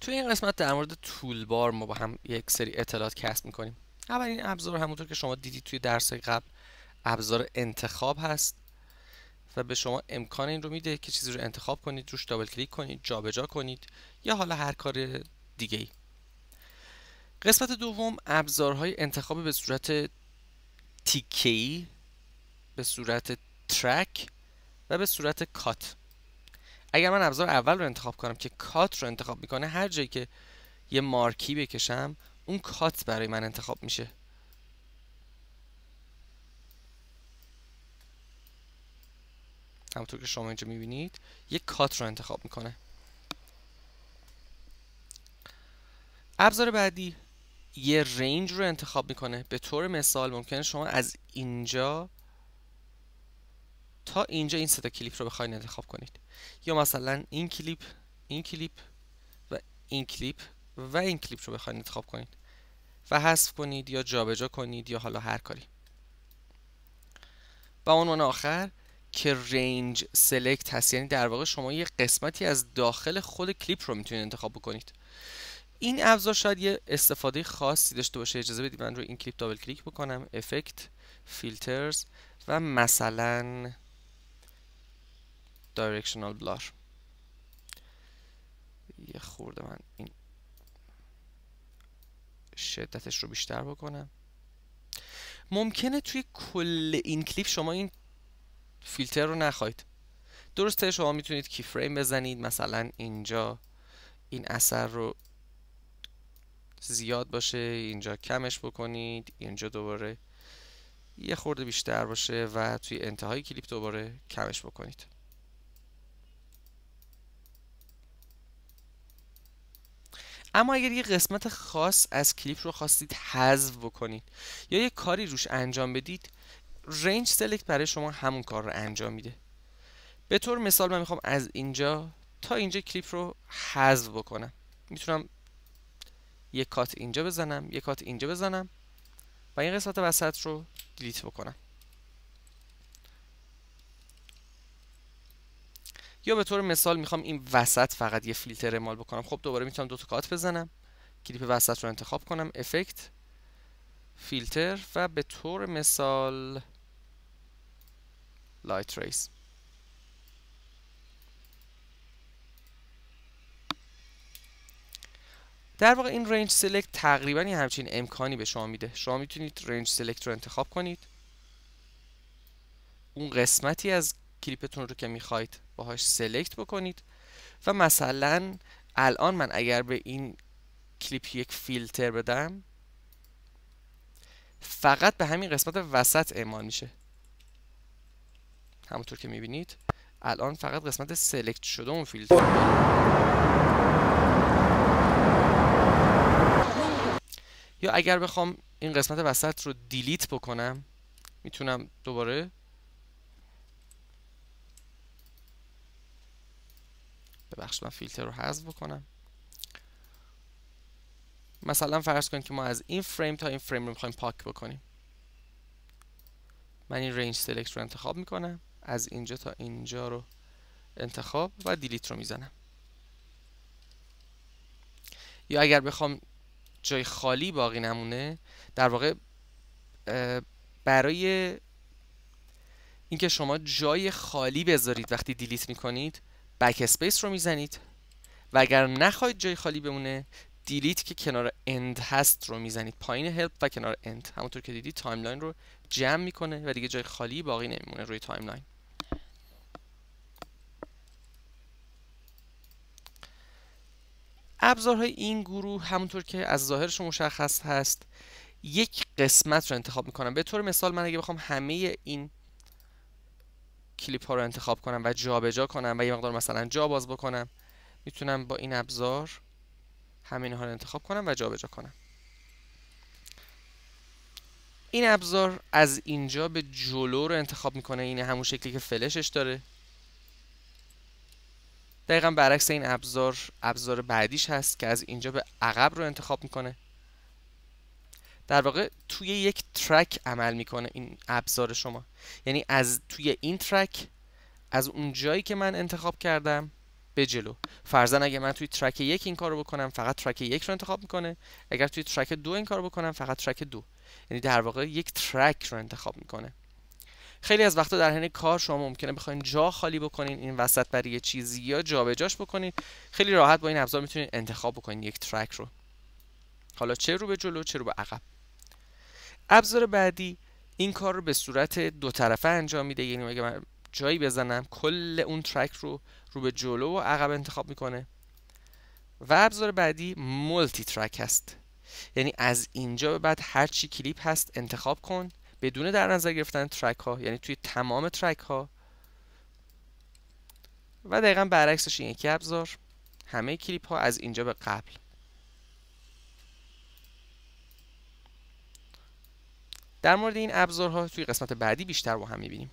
توی این قسمت در مورد بار ما با هم یک سری اطلاعات کسب میکنیم اول این ابزار همونطور که شما دیدید توی درس قبل ابزار انتخاب هست و به شما امکان این رو میده که چیزی رو انتخاب کنید روش دابل کلیک کنید جابجا جا کنید یا حالا هر کار دیگه ای قسمت دوم ابزارهای انتخاب به صورت تیکی، به صورت ترک و به صورت کات اگر من ابزار اول رو انتخاب کنم که کات رو انتخاب میکنه هر جایی که یه مارکی بکشم اون کات برای من انتخاب میشه همونطور که شما اینجا میبینید یه کات رو انتخاب میکنه ابزار بعدی یه رنج رو انتخاب میکنه به طور مثال ممکنه شما از اینجا تا اینجا این سه کلیپ رو بخواید انتخاب کنید یا مثلا این کلیپ این کلیپ و این کلیپ و این کلیپ رو بخواید انتخاب کنید و حذف کنید یا جابجا جا کنید یا حالا هر کاری و عنوان آخر که رنج سلکت هست یعنی در واقع شما یه قسمتی از داخل خود کلیپ رو میتونید انتخاب بکنید این ابزار شاید یه استفاده خاصی داشته باشه اجازه بدید من رو این کلیپ دابل کلیک بکنم افکت فیلترز و مثلا دایرکشنال بلار یه خورده من این شدتش رو بیشتر بکنم ممکنه توی کل این کلیپ شما این فیلتر رو نخواهید درسته شما میتونید کی فریم بزنید مثلا اینجا این اثر رو زیاد باشه اینجا کمش بکنید اینجا دوباره یه خورده بیشتر باشه و توی انتهای کلیپ دوباره کمش بکنید اما اگر یه قسمت خاص از کلیپ رو خواستید حذف بکنید یا یه کاری روش انجام بدید رنج سلکت برای شما همون کار رو انجام میده به طور مثال من میخوام از اینجا تا اینجا کلیپ رو حذف بکنم میتونم یک کات اینجا بزنم یک کات اینجا بزنم و این قسمت وسط رو دیلیت بکنم یا به طور مثال میخوام این وسط فقط یه فیلتر اعمال بکنم خب دوباره میتونم دو تا کات بزنم کلیپ وسط رو انتخاب کنم افکت فیلتر و به طور مثال لایت ریس در واقع این رنج سلکت تقریبا یه همچین امکانی به شما میده شما میتونید رنج سلکت رو انتخاب کنید اون قسمتی از کلیپتون رو که میخواید باهاش سلکت بکنید و مثلا الان من اگر به این کلیپ یک فیلتر بدم فقط به همین قسمت وسط اعمال میشه همونطور که میبینید الان فقط قسمت سلکت شده اون فیلتر یا اگر بخوام این قسمت وسط رو دیلیت بکنم میتونم دوباره ببخشید من فیلتر رو حذف بکنم مثلا فرض کنید که ما از این فریم تا این فریم رو میخوایم پاک بکنیم من این رنج سلکت رو انتخاب میکنم از اینجا تا اینجا رو انتخاب و دیلیت رو میزنم یا اگر بخوام جای خالی باقی نمونه در واقع برای اینکه شما جای خالی بذارید وقتی دیلیت میکنید بک اسپیس رو میزنید و اگر نخواهید جای خالی بمونه دیلیت که کنار اند هست رو میزنید پایین هلپ و کنار اند همونطور که دیدید تایملاین رو جمع میکنه و دیگه جای خالی باقی نمیمونه روی تایملاین ابزارهای این گروه همونطور که از ظاهرش مشخص هست یک قسمت رو انتخاب میکنم به طور مثال من اگه بخوام همه این کلیپ ها رو انتخاب کنم و جابجا کنم و یه مقدار مثلا جا باز بکنم میتونم با این ابزار همین ها رو انتخاب کنم و جابجا کنم این ابزار از اینجا به جلو رو انتخاب میکنه این یعنی همون شکلی که فلشش داره دقیقا برعکس این ابزار ابزار بعدیش هست که از اینجا به عقب رو انتخاب میکنه در واقع توی یک ترک عمل میکنه این ابزار شما یعنی از توی این ترک از اون جایی که من انتخاب کردم به جلو فرزن اگه من توی ترک یک این کارو بکنم فقط ترک یک رو انتخاب میکنه اگر توی ترک دو این کارو بکنم فقط ترک دو یعنی در واقع یک ترک رو انتخاب میکنه خیلی از وقتا در حین کار شما ممکنه بخواین جا خالی بکنین این وسط برای یه چیزی یا جابجاش بکنین خیلی راحت با این ابزار میتونید انتخاب بکنین یک ترک رو حالا چه رو به جلو چه رو به عقب ابزار بعدی این کار رو به صورت دو طرفه انجام میده یعنی اگه من جایی بزنم کل اون ترک رو رو به جلو و عقب انتخاب میکنه و ابزار بعدی مولتی ترک هست یعنی از اینجا به بعد هر چی کلیپ هست انتخاب کن بدون در نظر گرفتن ترک ها یعنی توی تمام ترک ها و دقیقا برعکسش این یکی ابزار همه کلیپ ها از اینجا به قبل در مورد این ابزارها توی قسمت بعدی بیشتر با هم میبینیم